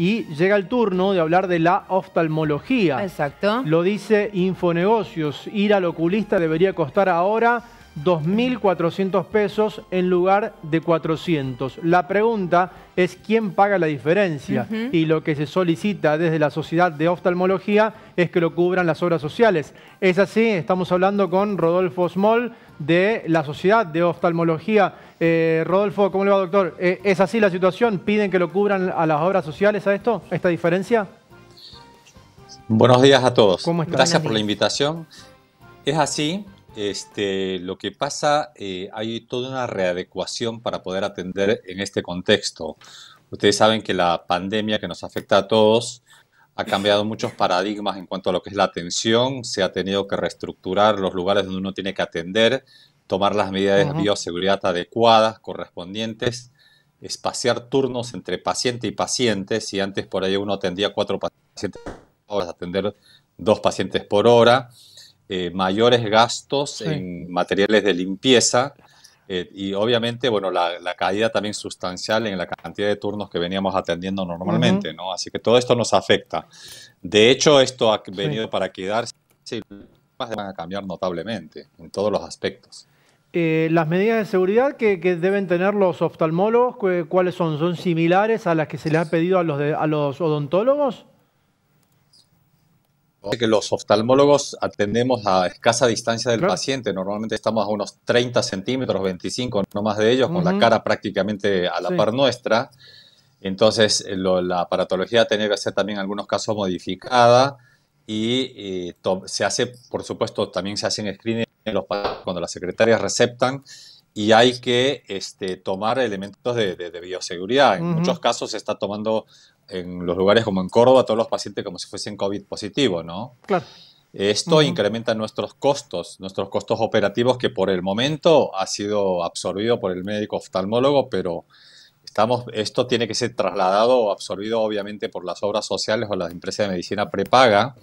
Y llega el turno de hablar de la oftalmología. Exacto. Lo dice Infonegocios. Ir al oculista debería costar ahora 2.400 pesos en lugar de 400. La pregunta es quién paga la diferencia. Y lo que se solicita desde la Sociedad de Oftalmología es que lo cubran las obras sociales. Es así, estamos hablando con Rodolfo Small, de la Sociedad de Oftalmología. Eh, Rodolfo, ¿cómo le va, doctor? Eh, ¿Es así la situación? ¿Piden que lo cubran a las obras sociales a esto, esta diferencia? Buenos días a todos. Gracias por la invitación. Es así, este, lo que pasa, eh, hay toda una readecuación para poder atender en este contexto. Ustedes saben que la pandemia que nos afecta a todos ha cambiado muchos paradigmas en cuanto a lo que es la atención, se ha tenido que reestructurar los lugares donde uno tiene que atender, tomar las medidas de bioseguridad adecuadas, correspondientes, espaciar turnos entre paciente y paciente, si antes por ahí uno atendía cuatro pacientes por hora, atender dos pacientes por hora, eh, mayores gastos en materiales de limpieza, eh, y obviamente, bueno, la, caída también sustancial en la cantidad de turnos que veníamos atendiendo normalmente, ¿no? Así que todo esto nos afecta. De hecho, esto ha venido para quedarse y van a cambiar notablemente en todos los aspectos. Eh, las medidas de seguridad que, deben tener los oftalmólogos, ¿cuáles son? ¿Son similares a las que se le ha pedido a los, a los odontólogos? que los oftalmólogos atendemos a escasa distancia del paciente, normalmente estamos a unos 30 centímetros, 25, no más de ellos, con la cara prácticamente a la par nuestra. Entonces, eh, la aparatología tiene que ser también en algunos casos modificada y eh, se hace, por supuesto, también se hacen screening en los cuando las secretarias receptan y hay que este, tomar elementos de, bioseguridad. En muchos casos se está tomando en los lugares como en Córdoba todos los pacientes como si fuesen COVID positivo, ¿no? Claro. Esto incrementa nuestros costos, nuestros costos operativos que por el momento ha sido absorbido por el médico oftalmólogo, pero estamos, esto tiene que ser trasladado o absorbido obviamente por las obras sociales o las empresas de medicina prepaga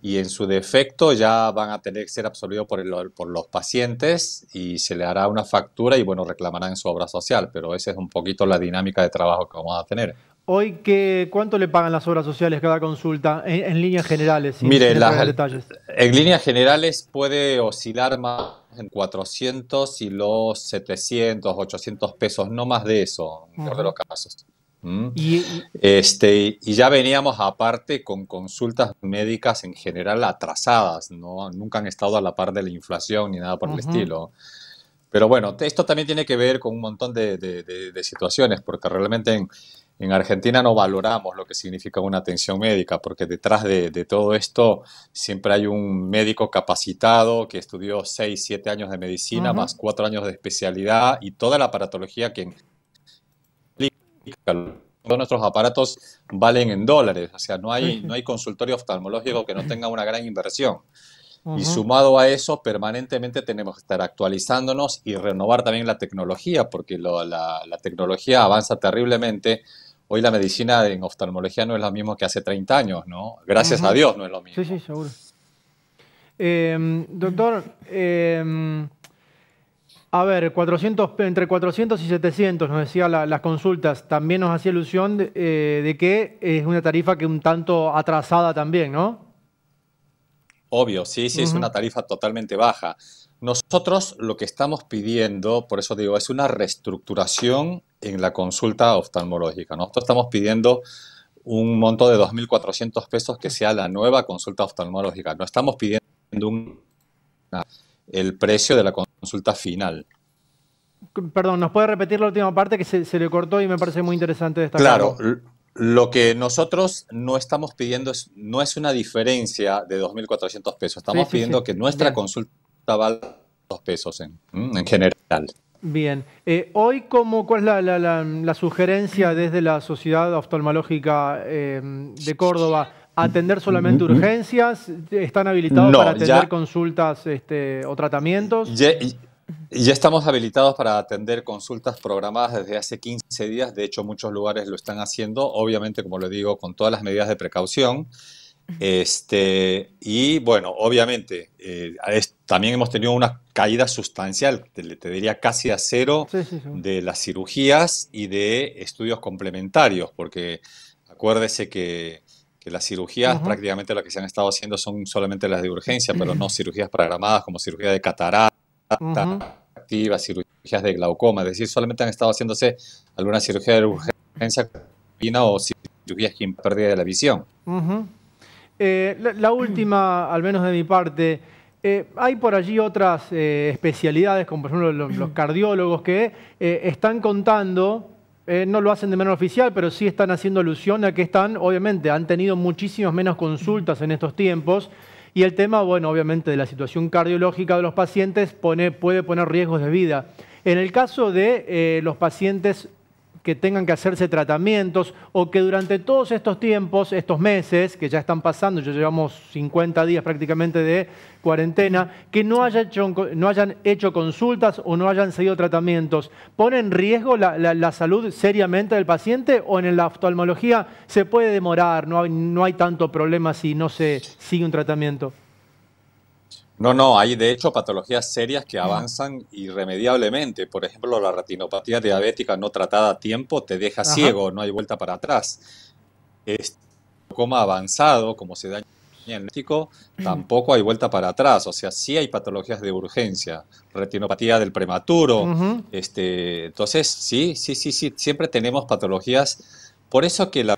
y en su defecto ya van a tener que ser absorbidos por, por los pacientes y se le hará una factura y bueno, reclamarán en su obra social, pero esa es un poquito la dinámica de trabajo que vamos a tener. Hoy, ¿cuánto le pagan las obras sociales cada consulta en, líneas generales? detalles? en líneas generales puede oscilar más en 400 y los 700, 800 pesos, no más de eso, en de los casos. ¿Mm? ¿Y, este, y ya veníamos aparte con consultas médicas en general atrasadas, ¿no? nunca han estado a la par de la inflación ni nada por el estilo. Pero bueno, esto también tiene que ver con un montón de, de situaciones, porque realmente en, en Argentina no valoramos lo que significa una atención médica, porque detrás de, todo esto siempre hay un médico capacitado que estudió 6, 7 años de medicina, más 4 años de especialidad y toda la aparatología que implica todos nuestros aparatos valen en dólares, o sea, no hay, no hay consultorio oftalmológico que no tenga una gran inversión. Y sumado a eso, permanentemente tenemos que estar actualizándonos y renovar también la tecnología, porque la, tecnología avanza terriblemente hoy la medicina en oftalmología no es la misma que hace 30 años, ¿no? Gracias a Dios no es lo mismo. Sí, sí, seguro. Em, doctor, em, a ver, entre 400 y 700 nos decía las consultas, también nos hacía ilusión eh, de, que es una tarifa que un tanto atrasada también, ¿no? Obvio, sí, sí, es una tarifa totalmente baja. Nosotros lo que estamos pidiendo, por eso digo, es una reestructuración en la consulta oftalmológica. Nosotros estamos pidiendo un monto de 2.400 pesos que sea la nueva consulta oftalmológica. No estamos pidiendo el precio de la consulta final. Perdón, ¿nos puede repetir la última parte que se, le cortó y me parece muy interesante destacarlo? Claro, lo que nosotros no estamos pidiendo es, no es una diferencia de 2.400 pesos, estamos pidiendo que nuestra consulta valga pesos en, general. Bien, eh, hoy como, ¿cuál es la, sugerencia desde la Sociedad Oftalmológica em, de Córdoba? ¿Atender solamente urgencias? ¿Están habilitados para atender consultas este, o tratamientos? Ya, ya estamos habilitados para atender consultas programadas desde hace 15 días, de hecho muchos lugares lo están haciendo, obviamente como lo digo, con todas las medidas de precaución. Este, y bueno, obviamente, eh, también hemos tenido una caída sustancial, te, diría casi a cero, de las cirugías y de estudios complementarios, porque acuérdese que, las cirugías prácticamente lo que se han estado haciendo son solamente las de urgencia, pero no cirugías programadas como cirugía de catarata, activas cirugías de glaucoma, es decir, solamente han estado haciéndose alguna cirugía de urgencia o cirugías que pérdida de la visión. Eh, la, última, al menos de mi parte, eh, hay por allí otras eh, especialidades, como por ejemplo los, cardiólogos, que están contando, no lo hacen de manera oficial, pero sí están haciendo alusión a que están, obviamente, han tenido muchísimas menos consultas en estos tiempos. Y el tema, bueno, obviamente de la situación cardiológica de los pacientes puede poner riesgos de vida. En el caso de los pacientes que tengan que hacerse tratamientos o que durante todos estos tiempos, estos meses que ya están pasando, ya llevamos 50 días prácticamente de cuarentena, que no, no hayan hecho consultas o no hayan seguido tratamientos, ¿pone en riesgo la, salud seriamente del paciente o en la oftalmología se puede demorar, no no hay tanto problema si no se sigue un tratamiento? No, no, hay de hecho patologías serias que avanzan irremediablemente. Por ejemplo, la retinopatía diabética no tratada a tiempo te deja ciego, no hay vuelta para atrás. Este coma avanzado, como se da en médico, tampoco hay vuelta para atrás. O sea, sí hay patologías de urgencia, retinopatía del prematuro. este, entonces, sí, sí, sí, sí, siempre tenemos patologías. Por eso que la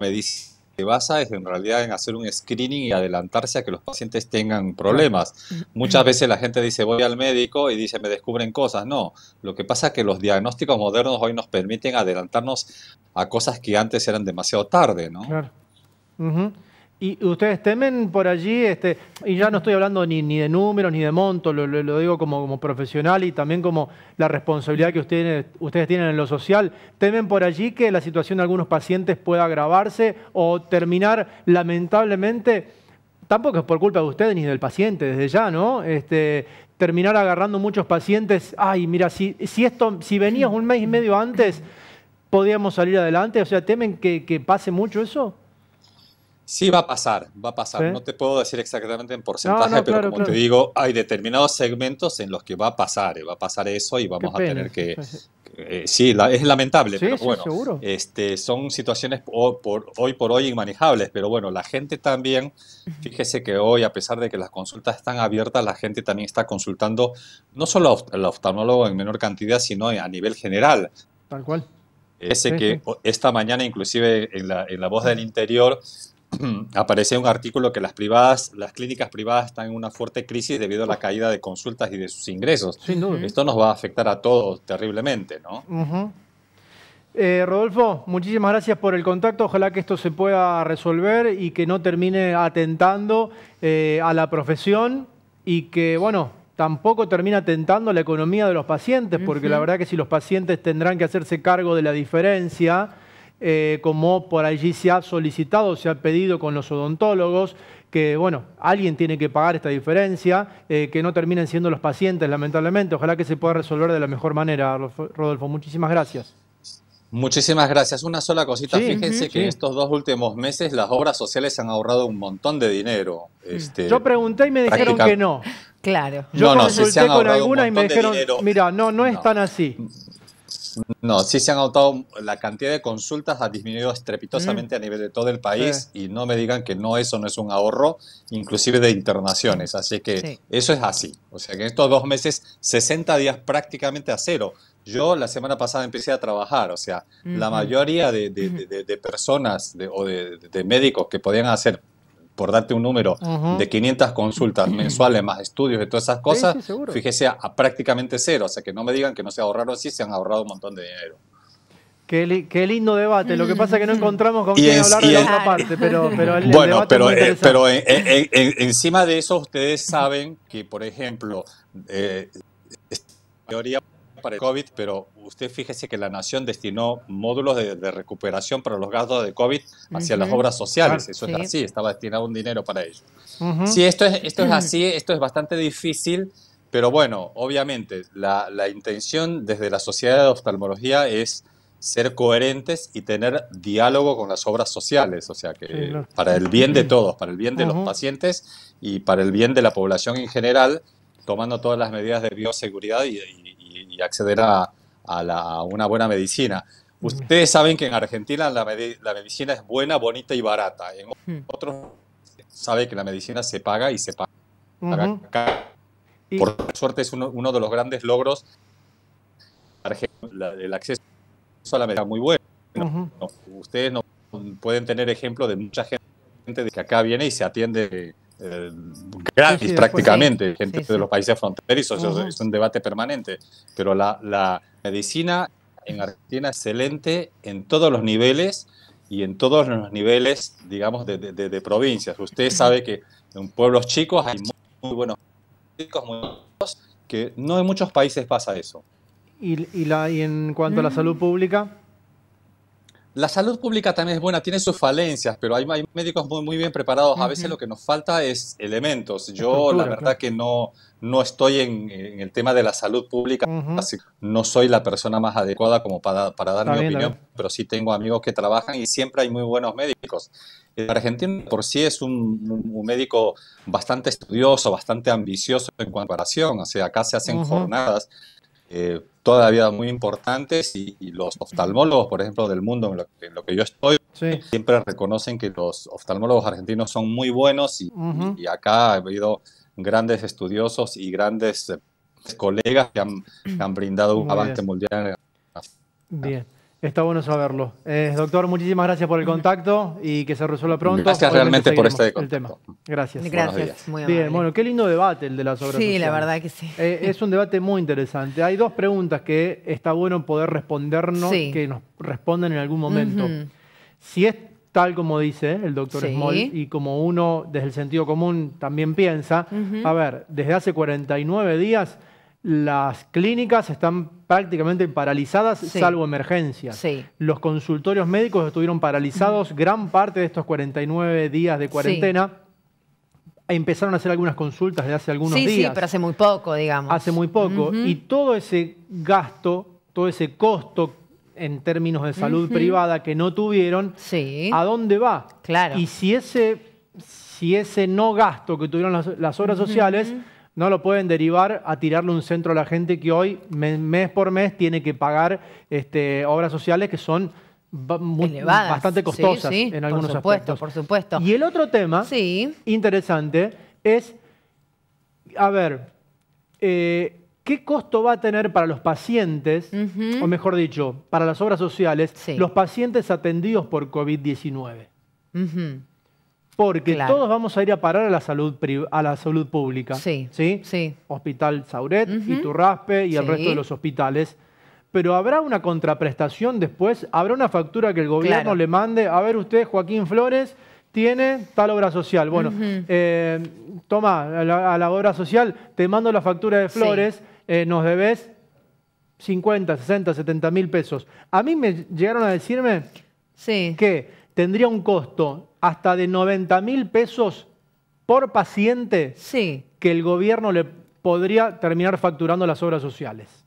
medicina basa es en realidad en hacer un screening y adelantarse a que los pacientes tengan problemas. Mm. Muchas veces la gente dice voy al médico y dice me descubren cosas. No, lo que pasa es que los diagnósticos modernos hoy nos permiten adelantarnos a cosas que antes eran demasiado tarde, ¿no? Claro. Y ustedes temen por allí, este, y ya no estoy hablando ni, de números ni de monto, lo, digo como, como profesional y también como la responsabilidad que ustedes, ustedes tienen en lo social, temen por allí que la situación de algunos pacientes pueda agravarse o terminar lamentablemente, tampoco es por culpa de ustedes ni del paciente desde ya, ¿no? Este, terminar agarrando muchos pacientes, ay, mira, si, si, esto, si venías un mes y medio antes, podíamos salir adelante, o sea, temen que pase mucho eso. Sí, va a pasar, va a pasar. No te puedo decir exactamente en porcentaje, pero como te digo, hay determinados segmentos en los que va a pasar, eh, va a pasar eso y vamos a tener que... sí, eh, es lamentable, pero bueno, este, son situaciones hoy por hoy inmanejables, pero bueno, la gente también, fíjese que hoy, a pesar de que las consultas están abiertas, la gente también está consultando no solo al oftalmólogo en menor cantidad, sino a nivel general. Tal cual. Ese que esta mañana, inclusive en la voz del interior, aparece un artículo que las privadas, las clínicas privadas están en una fuerte crisis debido a la caída de consultas y de sus ingresos. Esto nos va a afectar a todos terriblemente, ¿no? Eh, Rodolfo, muchísimas gracias por el contacto. Ojalá que esto se pueda resolver y que no termine atentando eh, a la profesión y que, bueno, tampoco termine atentando la economía de los pacientes, porque la verdad que si los pacientes tendrán que hacerse cargo de la diferencia eh, como por allí se ha solicitado, se ha pedido con los odontólogos, que bueno, alguien tiene que pagar esta diferencia, eh, que no terminen siendo los pacientes, lamentablemente. Ojalá que se pueda resolver de la mejor manera, Rodolfo. Muchísimas gracias. Muchísimas gracias. Una sola cosita. Fíjense que en estos dos últimos meses las obras sociales han ahorrado un montón de dinero. Mm. Este, Yo pregunté y me dijeron que no. Claro. Yo no, no, consulté con alguna y me dijeron, mira, no, no es tan así. No, sí se han notado, la cantidad de consultas ha disminuido estrepitosamente a nivel de todo el país y no me digan que no, eso no es un ahorro, inclusive de internaciones. Así que eso es así. O sea que en estos dos meses, 60 días prácticamente a cero. Yo la semana pasada empecé a trabajar, o sea, la mayoría de, de personas o de médicos que podían hacer por darte un número, de 500 consultas mensuales más estudios y todas esas cosas, fíjese a, prácticamente cero. O sea, que no me digan que no se ahorraron, así, se han ahorrado un montón de dinero. Qué, lindo debate. Lo que pasa es que no mm. encontramos con quién hablar de la otra parte, pero, el, Bueno, pero, eh, pero eh, eh, encima de eso ustedes saben que, por ejemplo, eh, teoría para el COVID, pero usted fíjese que la Nación destinó módulos de, recuperación para los gastos de COVID hacia las obras sociales. Ah, Eso es así, estaba destinado un dinero para ello. Sí, esto es, esto es así, esto es bastante difícil, pero bueno, obviamente la, la intención desde la Sociedad de Oftalmología es ser coherentes y tener diálogo con las obras sociales, o sea, que para el bien de todos, para el bien de los pacientes y para el bien de la población en general, tomando todas las medidas de bioseguridad y, y, acceder a, a, una buena medicina. Ustedes saben que en Argentina la, la medicina es buena, bonita y barata. En hmm. otros sabe que la medicina se paga y se paga. Por suerte es uno, uno, de los grandes logros. el acceso a la medicina muy bueno. ustedes no pueden tener ejemplo de mucha gente que acá viene y se atiende eh, gratis prácticamente, gente de los países fronterizos, es un debate permanente, pero la, medicina en Argentina es excelente en todos los niveles y en todos los niveles, digamos, de, provincias. Usted sabe que en pueblos chicos hay muy, buenos médicos, que no en muchos países pasa eso. ¿Y, y, la, y en cuanto a la mm. salud pública? La salud pública también es buena, tiene sus falencias, pero hay, médicos muy, bien preparados. A veces lo que nos falta es elementos. Yo la verdad que no, no estoy en, el tema de la salud pública, no soy la persona más adecuada como para, dar mi opinión, pero sí tengo amigos que trabajan y siempre hay muy buenos médicos. El argentino por sí es un, médico bastante estudioso, bastante ambicioso en comparación, o sea, acá se hacen jornadas eh, todavía muy importantes y, los oftalmólogos, por ejemplo, del mundo en lo, que yo estoy, siempre reconocen que los oftalmólogos argentinos son muy buenos y, acá ha habido grandes estudiosos y grandes eh, colegas que han, brindado un avance mundial. Bien. Está bueno saberlo. Eh, doctor, muchísimas gracias por el contacto y que se resuelva pronto. Gracias realmente por este tema. Gracias. Gracias. Muy Bien, bueno, qué lindo debate el de la obras. Sí, la verdad que sí. Eh, es un debate muy interesante. Hay dos preguntas que está bueno poder respondernos, que nos respondan en algún momento. Si es tal como dice el doctor Small y como uno desde el sentido común también piensa, a ver, desde hace 49 días las clínicas están prácticamente paralizadas, salvo emergencias. Los consultorios médicos estuvieron paralizados gran parte de estos 49 días de cuarentena. empezaron a hacer algunas consultas de hace algunos días. Sí, sí, pero hace muy poco, digamos. Hace muy poco. Y todo ese gasto, todo ese costo en términos de salud privada que no tuvieron, ¿a dónde va? Claro. Y si ese, si ese no gasto que tuvieron las, obras sociales no lo pueden derivar a tirarle un centro a la gente que hoy, mes por mes, tiene que pagar este, obras sociales que son bastante costosas en algunos por supuesto, Por supuesto. Y el otro tema interesante es, a ver, eh, ¿qué costo va a tener para los pacientes, o mejor dicho, para las obras sociales, los pacientes atendidos por COVID-19? Porque todos vamos a ir a parar a la salud, a la salud pública. Sí. ¿sí? Hospital Sauret, y Iturraspe y el resto de los hospitales. Pero habrá una contraprestación después, habrá una factura que el gobierno le mande. A ver, usted, Joaquín Flores, tiene tal obra social. Bueno, eh, toma, a la, obra social te mando la factura de Flores, eh, nos debes 50, 60, 70 mil pesos. A mí me llegaron a decirme que tendría un costo hasta de 90 mil pesos por paciente sí. que el gobierno le podría terminar facturando las obras sociales.